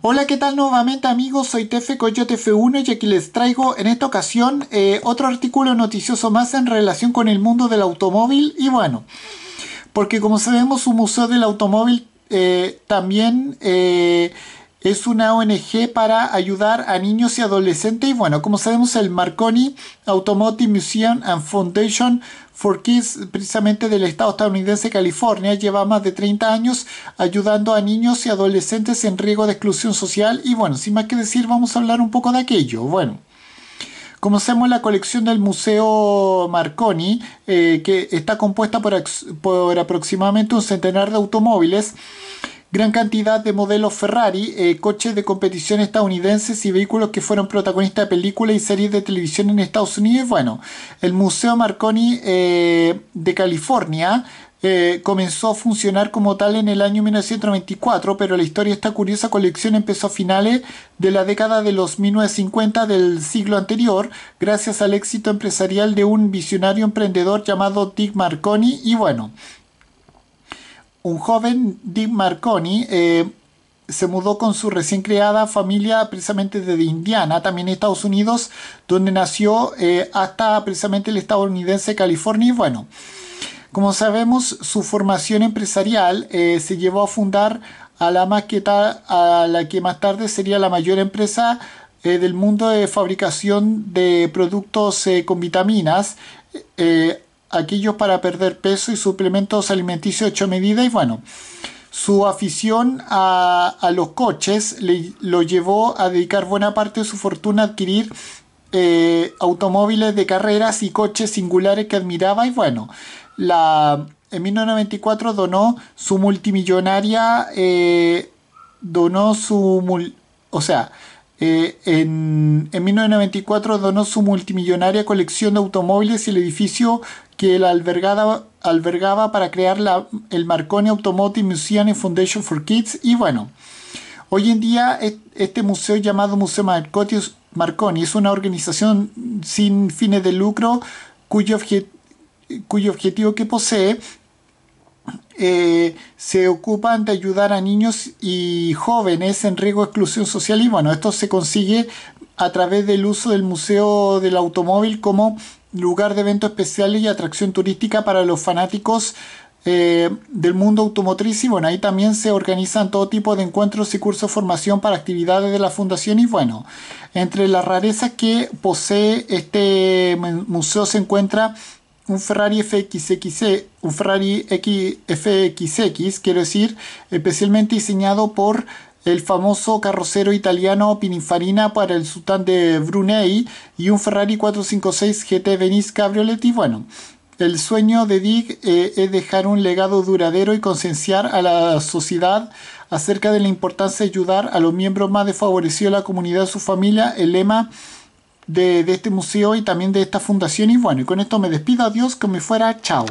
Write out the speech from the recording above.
Hola, ¿qué tal nuevamente amigos? Soy Tefe Coyote F1 y aquí les traigo en esta ocasión eh, otro artículo noticioso más en relación con el mundo del automóvil y bueno, porque como sabemos un museo del automóvil eh, también eh, es una ONG para ayudar a niños y adolescentes. Y bueno, como sabemos, el Marconi Automotive Museum and Foundation for Kids, precisamente del estado estadounidense de California, lleva más de 30 años ayudando a niños y adolescentes en riesgo de exclusión social. Y bueno, sin más que decir, vamos a hablar un poco de aquello. Bueno. Conocemos la colección del Museo Marconi, eh, que está compuesta por aproximadamente un centenar de automóviles gran cantidad de modelos Ferrari, eh, coches de competición estadounidenses y vehículos que fueron protagonistas de películas y series de televisión en Estados Unidos. Bueno, el Museo Marconi eh, de California eh, comenzó a funcionar como tal en el año 1924, pero la historia de esta curiosa colección empezó a finales de la década de los 1950 del siglo anterior, gracias al éxito empresarial de un visionario emprendedor llamado Dick Marconi y bueno, un joven Dick Marconi eh, se mudó con su recién creada familia precisamente desde Indiana, también Estados Unidos, donde nació eh, hasta precisamente el estadounidense California. Y bueno, como sabemos, su formación empresarial eh, se llevó a fundar a la, que a la que más tarde sería la mayor empresa del mundo de fabricación de productos con vitaminas aquellos para perder peso y suplementos alimenticios hecho medida y bueno, su afición a, los coches lo llevó a dedicar buena parte de su fortuna a adquirir eh, automóviles de carreras y coches singulares que admiraba y bueno, la, en 1994 donó su multimillonaria, eh, donó su, o sea, eh, en, en, 1994 donó su multimillonaria colección de automóviles y el edificio que la albergaba para crear el Marconi Automotive Museum and Foundation for Kids. Y bueno, hoy en día este museo llamado Museo Marconi, es una organización sin fines de lucro cuyo, objetivo que posee eh, se ocupan de ayudar a niños y jóvenes en riesgo de exclusión social y bueno, esto se consigue a través del uso del Museo del Automóvil como lugar de eventos especiales y atracción turística para los fanáticos eh, del mundo automotriz y bueno, ahí también se organizan todo tipo de encuentros y cursos de formación para actividades de la fundación y bueno, entre las rarezas que posee este museo se encuentra un Ferrari FXX, un Ferrari FXX, quiero decir, especialmente diseñado por el famoso carrocero italiano Pininfarina para el sultán de Brunei y un Ferrari 456 GT Venice Cabriolet y bueno, el sueño de Dick eh, es dejar un legado duradero y concienciar a la sociedad acerca de la importancia de ayudar a los miembros más desfavorecidos de la comunidad su familia. El lema de, este museo y también de esta fundación. Y bueno, y con esto me despido, adiós, que me fuera, chao.